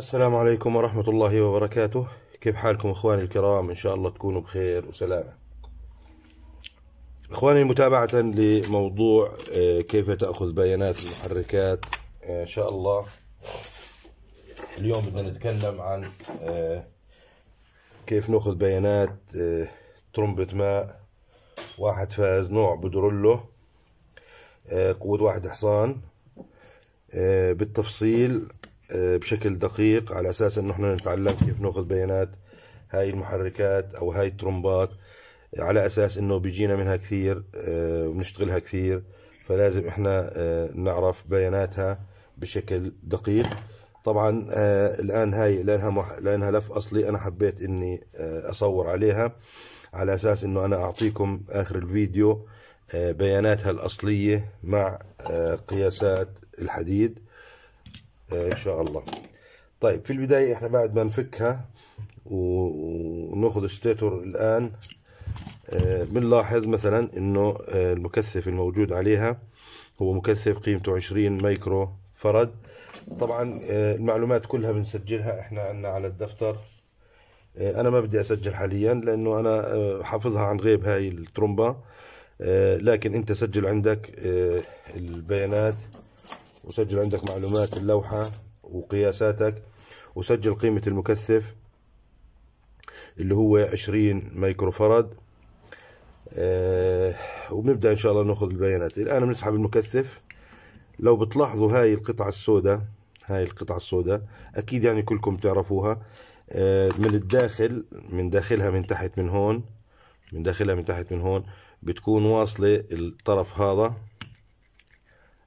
السلام عليكم ورحمة الله وبركاته كيف حالكم إخواني الكرام إن شاء الله تكونوا بخير وسلامة إخواني متابعة لموضوع آه، كيف تأخذ بيانات المحركات آه، إن شاء الله اليوم بدنا نتكلم عن آه، كيف نأخذ بيانات ترمبة ماء واحد فاز نوع بدرله قوة واحد حصان بالتفصيل آه، بشكل دقيق على اساس انه احنا نتعلم كيف ناخذ بيانات هاي المحركات او هاي الترمبات على اساس انه بيجينا منها كثير آه، وبنشتغلها كثير فلازم احنا آه، نعرف بياناتها بشكل دقيق طبعا الان هاي لانها لانها لف اصلي انا حبيت اني اصور عليها على اساس انه انا اعطيكم اخر الفيديو بياناتها الاصليه مع قياسات الحديد آه، ان شاء الله طيب في البداية احنا بعد ما نفكها وناخذ الستيتور الان آه، بنلاحظ مثلا انه آه، المكثف الموجود عليها هو مكثف قيمته 20 مايكرو فرد طبعا المعلومات كلها بنسجلها احنا عنا على الدفتر انا ما بدي اسجل حاليا لانه انا حافظها عن غيب هاي الترومبا لكن انت سجل عندك البيانات وسجل عندك معلومات اللوحة وقياساتك وسجل قيمة المكثف اللي هو 20 مايكرو فرد آه وبنبدا ان شاء الله ناخذ البيانات الان بنسحب المكثف لو بتلاحظوا هاي القطعه السوداء هاي القطعه السوداء اكيد يعني كلكم تعرفوها آه من الداخل من داخلها من تحت من هون من داخلها من تحت من هون بتكون واصله الطرف هذا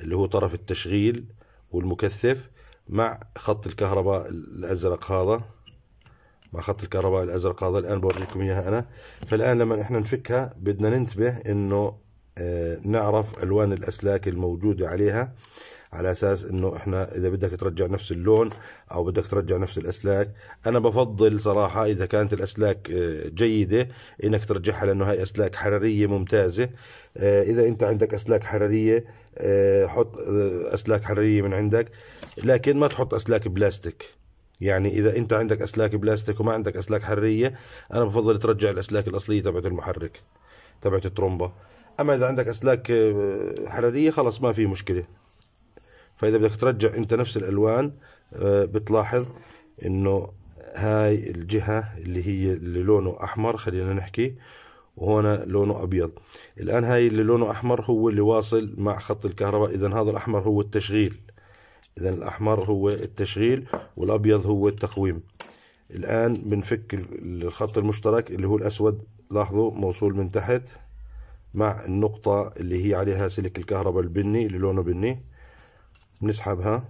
اللي هو طرف التشغيل والمكثف مع خط الكهرباء الأزرق هذا مع خط الكهرباء الأزرق هذا الآن بوريكم إياها أنا فالآن لما إحنا نفكها بدنا ننتبه إنه آه، نعرف ألوان الأسلاك الموجودة عليها على اساس انه احنا اذا بدك ترجع نفس اللون او بدك ترجع نفس الاسلاك انا بفضل صراحه اذا كانت الاسلاك آه، جيده انك ترجعها لانه هاي اسلاك حراريه ممتازه آه، اذا انت عندك اسلاك حراريه آه، حط اسلاك حراريه من عندك لكن ما تحط اسلاك بلاستيك يعني اذا انت عندك اسلاك بلاستيك وما عندك اسلاك حراريه انا بفضل ترجع الاسلاك الاصليه تبعت المحرك تبعت الترومبه اما اذا عندك اسلاك حراريه خلص ما في مشكله فاذا بدك ترجع انت نفس الالوان آه، بتلاحظ انه هاي الجهة اللي هي اللي لونه احمر خلينا نحكي وهنا لونه ابيض الان هاي اللي لونه احمر هو اللي واصل مع خط الكهرباء اذا هذا الاحمر هو التشغيل اذا الاحمر هو التشغيل والابيض هو التقويم الان بنفك الخط المشترك اللي هو الاسود لاحظوا موصول من تحت مع النقطة اللي هي عليها سلك الكهرباء البني اللي لونه بني بنسحبها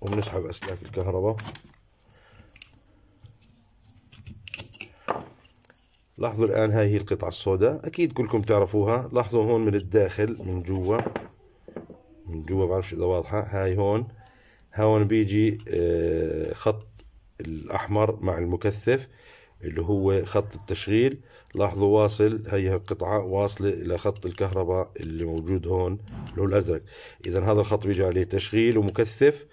وبنسحب أسلاك الكهرباء لاحظوا الآن هاي هي القطعة السوداء أكيد كلكم تعرفوها لاحظوا هون من الداخل من جوا من جوا بعرفش إذا واضحة هاي هون هون بيجي آه، خط الأحمر مع المكثف اللي هو خط التشغيل لاحظوا واصل هي قطعة واصلة إلى خط الكهرباء اللي موجود هون اللي هو الأزرق إذا هذا الخط بيجي عليه تشغيل ومكثف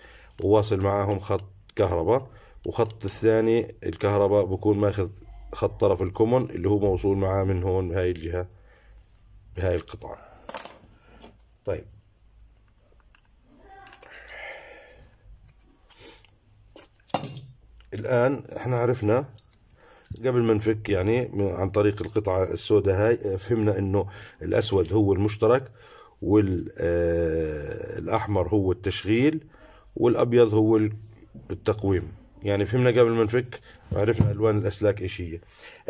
وواصل معاهم خط كهرباء وخط الثاني الكهرباء بكون ماخذ خط طرف الكومن اللي هو موصول معاه من هون بهاي الجهة بهاي القطعة طيب الآن احنا عرفنا قبل ما نفك يعني عن طريق القطعة السوداء هاي فهمنا انه الاسود هو المشترك والاحمر آه، هو التشغيل والابيض هو التقويم يعني فهمنا قبل ما نفك عرفنا الوان الاسلاك ايش هي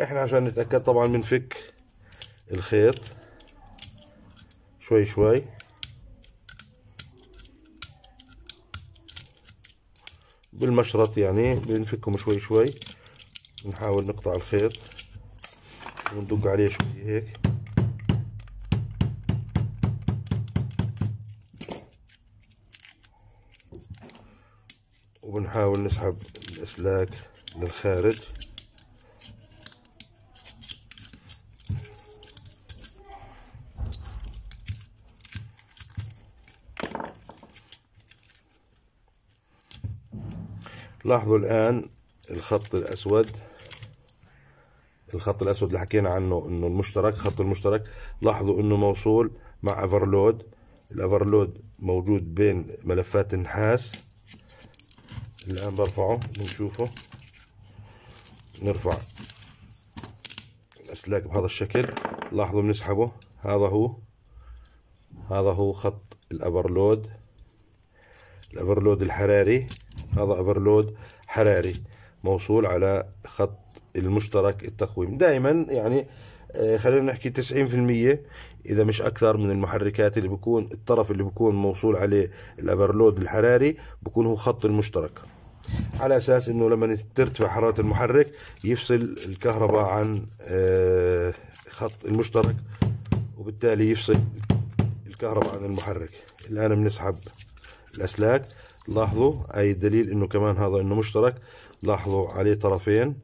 احنا عشان نتاكد طبعا بنفك الخيط شوي شوي بالمشرط يعني بنفكهم شوي شوي نحاول نقطع الخيط وندق عليه شوية هيك وبنحاول نسحب الأسلاك للخارج لاحظوا الآن الخط الأسود الخط الاسود اللي حكينا عنه انه المشترك خط المشترك لاحظوا انه موصول مع افرلود الافرلود موجود بين ملفات النحاس الان برفعه بنشوفه نرفع الاسلاك بهذا الشكل لاحظوا بنسحبه هذا هو هذا هو خط الافرلود الافرلود الحراري هذا افرلود حراري موصول على خط المشترك التقويم دائما يعني آه، خلينا نحكي 90% اذا مش اكثر من المحركات اللي بيكون الطرف اللي بيكون موصول عليه الابرلود الحراري بيكون هو خط المشترك على اساس انه لما ترتفع حراره المحرك يفصل الكهرباء عن آه، خط المشترك وبالتالي يفصل الكهرباء عن المحرك الان بنسحب الاسلاك لاحظوا اي دليل انه كمان هذا انه مشترك لاحظوا عليه طرفين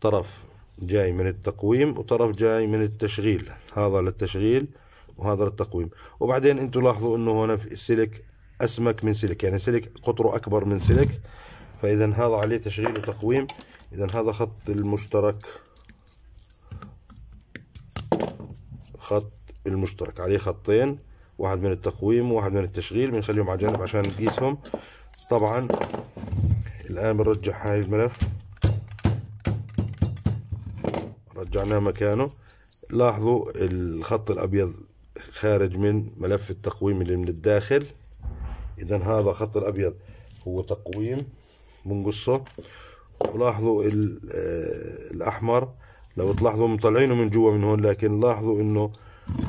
طرف جاي من التقويم وطرف جاي من التشغيل هذا للتشغيل وهذا للتقويم وبعدين انتم لاحظوا انه هنا في سلك اسمك من سلك يعني سلك قطره اكبر من سلك فاذا هذا عليه تشغيل وتقويم اذا هذا خط المشترك خط المشترك عليه خطين واحد من التقويم وواحد من التشغيل بنخليهم على جنب عشان نقيسهم طبعا الان بنرجع هاي الملف رجعناه مكانه لاحظوا الخط الأبيض خارج من ملف التقويم اللي من الداخل إذا هذا خط الأبيض هو تقويم بنقصه ولاحظوا آه، الأحمر لو تلاحظوا مطلعينه من جوا من هون لكن لاحظوا إنه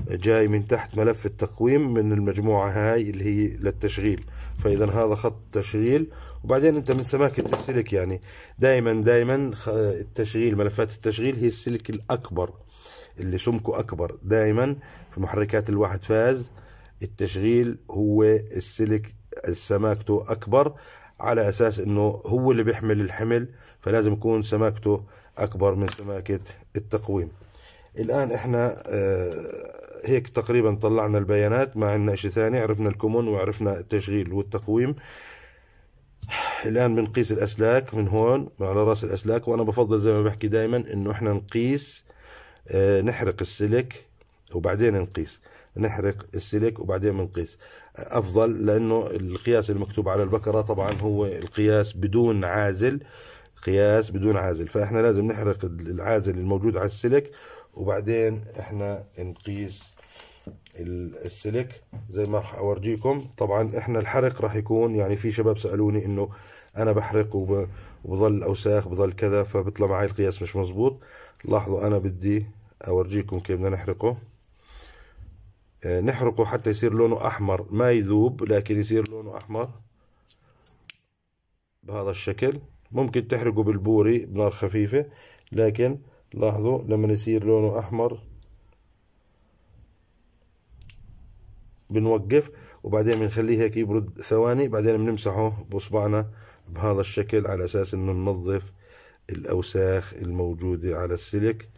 جاي من تحت ملف التقويم من المجموعة هاي اللي هي للتشغيل فاذا هذا خط تشغيل وبعدين انت من سماكه السلك يعني دائما دائما التشغيل ملفات التشغيل هي السلك الاكبر اللي سمكه اكبر دائما في محركات الواحد فاز التشغيل هو السلك السماكته اكبر على اساس انه هو اللي بيحمل الحمل فلازم يكون سماكته اكبر من سماكه التقويم الان احنا آه، هيك تقريبا طلعنا البيانات ما عندنا شيء ثاني عرفنا الكومون وعرفنا التشغيل والتقويم الان بنقيس الاسلاك من هون على راس الاسلاك وانا بفضل زي ما بحكي دائما انه احنا نقيس آه، نحرق السلك وبعدين نقيس نحرق السلك وبعدين بنقيس افضل لانه القياس المكتوب على البكره طبعا هو القياس بدون عازل قياس بدون عازل فاحنا لازم نحرق العازل الموجود على السلك وبعدين احنا نقيس السلك زي ما راح اورجيكم طبعا احنا الحرق راح يكون يعني في شباب سالوني انه انا بحرق وبظل اوساخ بظل كذا فبيطلع معي القياس مش مزبوط لاحظوا انا بدي اورجيكم كيف بدنا نحرقه آه، نحرقه حتى يصير لونه احمر ما يذوب لكن يصير لونه احمر بهذا الشكل ممكن تحرقه بالبوري بنار خفيفة لكن لاحظوا لما يصير لونه احمر بنوقف وبعدين بنخليه هيك يبرد ثواني بعدين بنمسحه باصبعنا بهذا الشكل على اساس انه ننظف الاوساخ الموجودة على السلك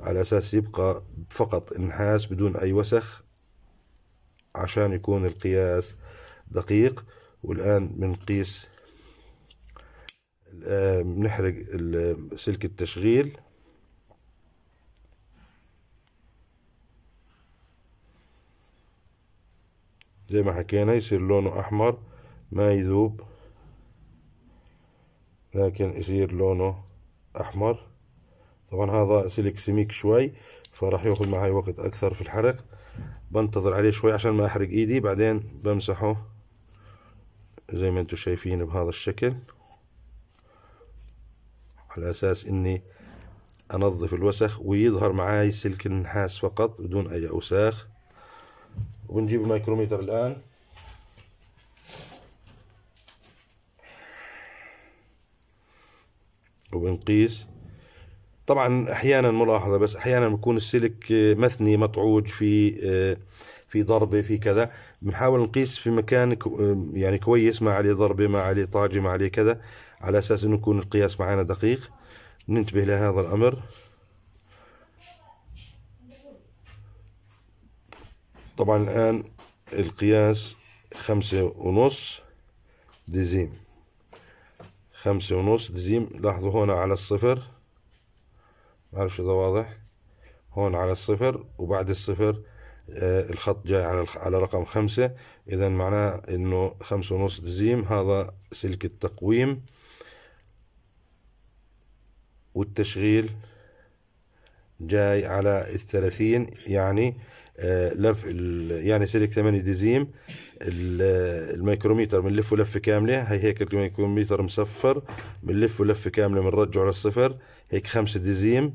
على اساس يبقى فقط نحاس بدون اي وسخ عشان يكون القياس دقيق والان بنقيس آه، بنحرق سلك التشغيل زي ما حكينا يصير لونه أحمر ما يذوب لكن يصير لونه أحمر طبعا هذا سلك سميك شوي فراح ياخذ معي وقت أكثر في الحرق بنتظر عليه شوي عشان ما أحرق إيدي بعدين بمسحه زي ما انتم شايفين بهذا الشكل على أساس إني أنظف الوسخ ويظهر معاي سلك النحاس فقط بدون أي أوساخ وبنجيب الميكروميتر الآن وبنقيس طبعا احيانا ملاحظه بس احيانا بيكون السلك آه، مثني مطعوج في آه، في ضربه في كذا بنحاول نقيس في مكان آه، يعني كويس ما عليه ضربه ما عليه طاجه ما عليه كذا على اساس انه يكون القياس معنا دقيق ننتبه لهذا الامر طبعا الآن القياس خمسة ونص ديزيم خمسة ونص ديزيم لاحظوا هون على الصفر معرفش إذا واضح هون على الصفر وبعد الصفر آه الخط جاي على على رقم خمسة إذا معناه إنه خمسة ونص ديزيم هذا سلك التقويم والتشغيل جاي على الثلاثين يعني آه، لف يعني سلك 8 ديزيم الميكروميتر بنلفه لفه كامله هي هيك الميكروميتر مصفر بنلفه لفه كامله بنرجعه للصفر هيك 5 ديزيم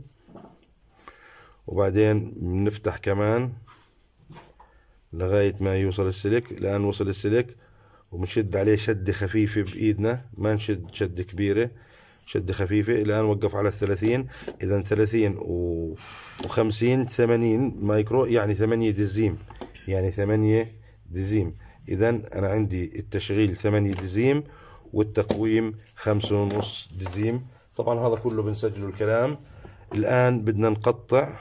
وبعدين بنفتح كمان لغايه ما يوصل السلك الان وصل السلك وبنشد عليه شده خفيفه بايدنا ما نشد شده كبيره شدة خفيفة الآن وقف على الثلاثين إذا ثلاثين وخمسين ثمانين مايكرو يعني ثمانية دزيم يعني ثمانية دزيم إذا أنا عندي التشغيل ثمانية دزيم والتقويم خمسة ونص دزيم طبعا هذا كله بنسجله الكلام الآن بدنا نقطع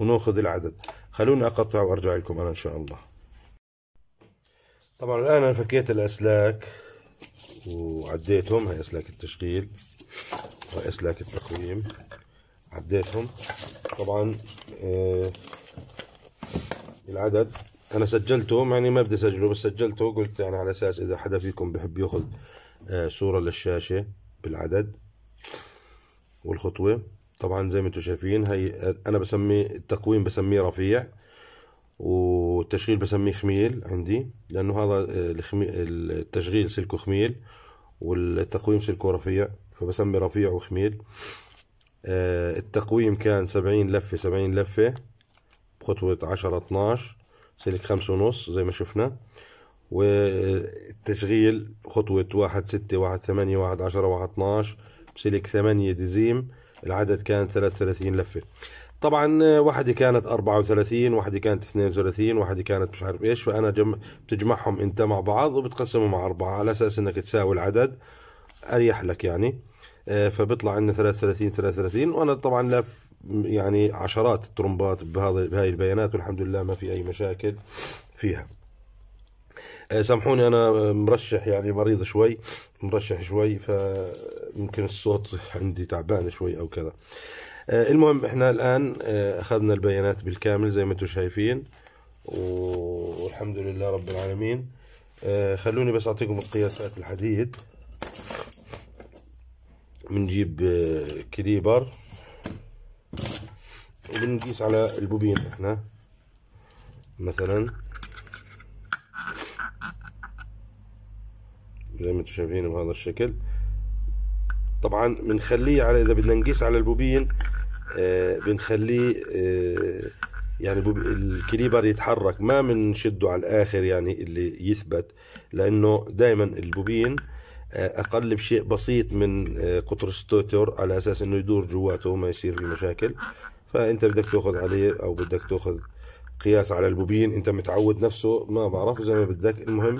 وناخذ العدد خلوني أقطع وأرجع لكم أنا إن شاء الله طبعا الآن أنا فكيت الأسلاك وعديتهم هاي اسلاك التشغيل وهي اسلاك التقويم عديتهم طبعا آه العدد انا سجلته يعني ما بدي اسجله بس سجلته قلت يعني على اساس اذا حدا فيكم بحب ياخذ آه صوره للشاشه بالعدد والخطوه طبعا زي ما انتم شايفين هي آه، انا بسميه التقويم بسميه رفيع والتشغيل بسميه خميل عندي لأنه هذا آه، التشغيل سلكه خميل والتقويم سلكه رفيع فبسمي رفيع وخميل آه، التقويم كان سبعين لفة سبعين لفة بخطوة عشرة اتناش سلك خمسة ونص زي ما شفنا والتشغيل خطوة واحد ستة واحد ثمانية واحد عشرة واحد اتناش بسلك ثمانية ديزيم العدد كان ثلاث وثلاثين لفة طبعا واحدة كانت 34 واحدة كانت 32 واحدة كانت مش عارف ايش فانا جم... بتجمعهم انت مع بعض وبتقسمهم مع اربعة على اساس انك تساوي العدد اريح لك يعني آه، فبيطلع عندنا 33 33 وانا طبعا لف يعني عشرات الترمبات بهذا بهاي البيانات والحمد لله ما في اي مشاكل فيها آه، سامحوني انا مرشح يعني مريض شوي مرشح شوي فممكن الصوت عندي تعبان شوي او كذا آه، المهم احنا الان آه، اخذنا البيانات بالكامل زي ما انتم شايفين والحمد لله رب العالمين آه، خلوني بس اعطيكم القياسات الحديد بنجيب كليبر وبنقيس على البوبين احنا مثلا زي ما انتم شايفين بهذا الشكل طبعا بنخليه على اذا بدنا نقيس على البوبين آه بنخليه آه يعني الكليبر يتحرك ما بنشده على الاخر يعني اللي يثبت لانه دائما البوبين آه، اقل بشيء بسيط من آه، قطر ستوتر على اساس انه يدور جواته وما يصير في مشاكل فانت بدك تاخذ عليه او بدك تاخذ قياس على البوبين انت متعود نفسه ما بعرف زي ما بدك المهم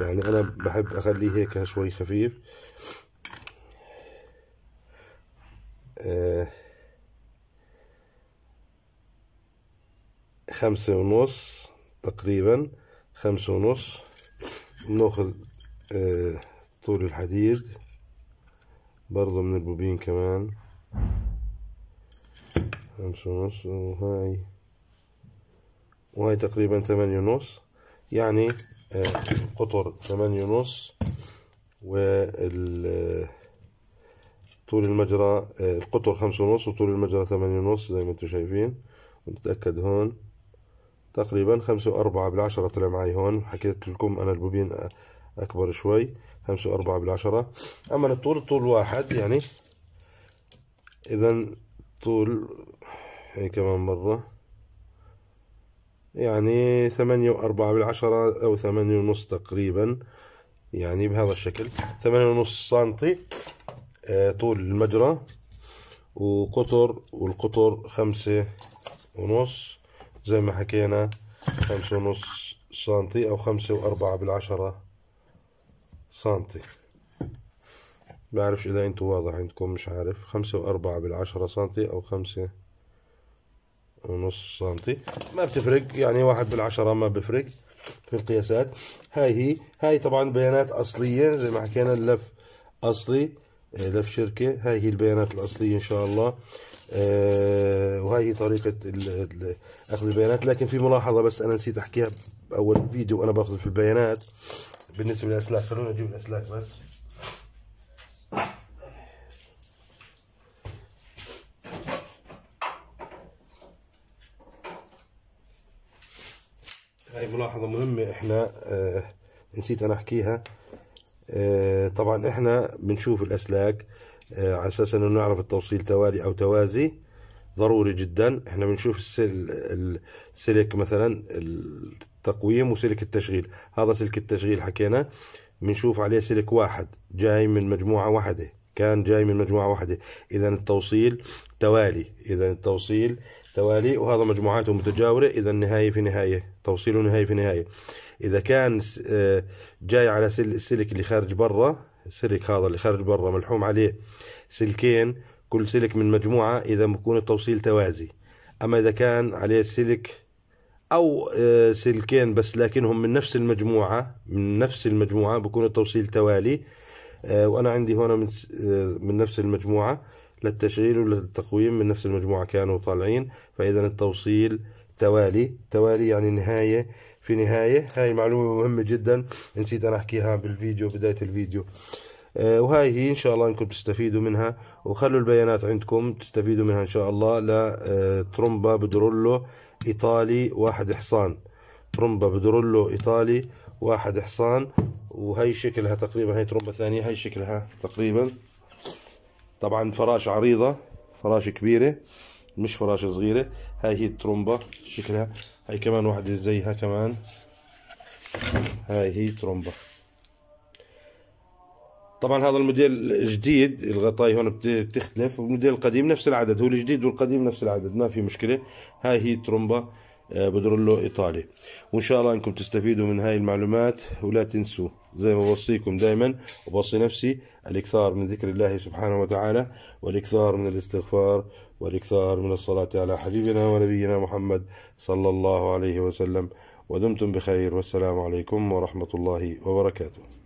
يعني انا بحب اخليه هيك شوي خفيف خمسة ونص تقريبا خمسة ونص نأخذ آه، طول الحديد برضو من البوبين كمان خمسة ونص وهاي وهاي تقريبا ثمانية ونص يعني آه، قطر ثمانية ونص وال طول المجرى آه، القطر خمسة ونص وطول المجرى ثمانية ونص زي ما انتم شايفين ونتأكد هون تقريبا خمسة وأربعة بالعشرة طلع معي هون حكيت لكم أنا البوبين آه، أكبر شوي خمسة وأربعة بالعشرة أما الطول طول واحد يعني إذا طول هي كمان مرة يعني ثمانية وأربعة بالعشرة أو ثمانية ونص تقريبا يعني بهذا الشكل ثمانية ونص سنتي آه، طول المجرى وقطر والقطر خمسة ونص زي ما حكينا خمسة ونص سنتي أو خمسة وأربعة بالعشرة سنتي بعرفش إذا أنتوا واضح عندكم مش عارف خمسة وأربعة بالعشرة سنتي أو خمسة ونص سنتي ما بتفرق يعني واحد بالعشرة ما بفرق في القياسات هاي هي هاي طبعا بيانات أصلية زي ما حكينا اللف أصلي لف شركة هاي هي البيانات الأصلية إن شاء الله آه، وهاي هي طريقة أخذ البيانات لكن في ملاحظة بس أنا نسيت أحكيها بأول فيديو وأنا بأخذ في البيانات بالنسبة للأسلاك خلونا نجيب الأسلاك بس هاي ملاحظة مهمة إحنا آه، نسيت أنا أحكيها آه، طبعا احنا بنشوف الاسلاك آه، على اساس انه نعرف التوصيل توالي او توازي ضروري جدا احنا بنشوف السل السلك مثلا التقويم وسلك التشغيل هذا سلك التشغيل حكينا بنشوف عليه سلك واحد جاي من مجموعة واحدة كان جاي من مجموعة واحدة إذا التوصيل توالي إذا التوصيل توالي وهذا مجموعاته متجاورة إذا نهاية في نهاية توصيل ونهاية في نهاية اذا كان آه، جاي على السلك اللي خارج برا السلك هذا اللي خارج برا ملحوم عليه سلكين كل سلك من مجموعة إذا بكون التوصيل توازي أما إذا كان عليه سلك أو آه، سلكين بس لكنهم من نفس المجموعة من نفس المجموعة بكون التوصيل توالي آه، وأنا عندي هنا من, من نفس المجموعة للتشغيل وللتقويم من نفس المجموعة كانوا طالعين فإذا التوصيل توالي توالي يعني نهاية في نهاية هاي معلومة مهمة جدا نسيت أنا أحكيها بالفيديو بداية الفيديو آه، وهاي هي إن شاء الله أنكم تستفيدوا منها وخلوا البيانات عندكم تستفيدوا منها إن شاء الله لترومبا آه، بدرولو إيطالي واحد حصان ترومبا بدرولو إيطالي واحد حصان وهي شكلها تقريبا هي ترومبا ثانية هي شكلها تقريبا طبعا فراش عريضة فراش كبيرة مش فراشة صغيرة هاي هي الترومبة شكلها هاي كمان واحدة زيها كمان هاي هي ترومبة طبعا هذا الموديل الجديد الغطاي هون بتختلف والموديل القديم نفس العدد هو الجديد والقديم نفس العدد ما في مشكلة هاي هي ترومبة آه، بدرلو ايطالي وان شاء الله انكم تستفيدوا من هاي المعلومات ولا تنسوا زي ما بوصيكم دائما وبوصي نفسي الاكثار من ذكر الله سبحانه وتعالى والاكثار من الاستغفار والاكثار من الصلاه على حبيبنا ونبينا محمد صلى الله عليه وسلم ودمتم بخير والسلام عليكم ورحمه الله وبركاته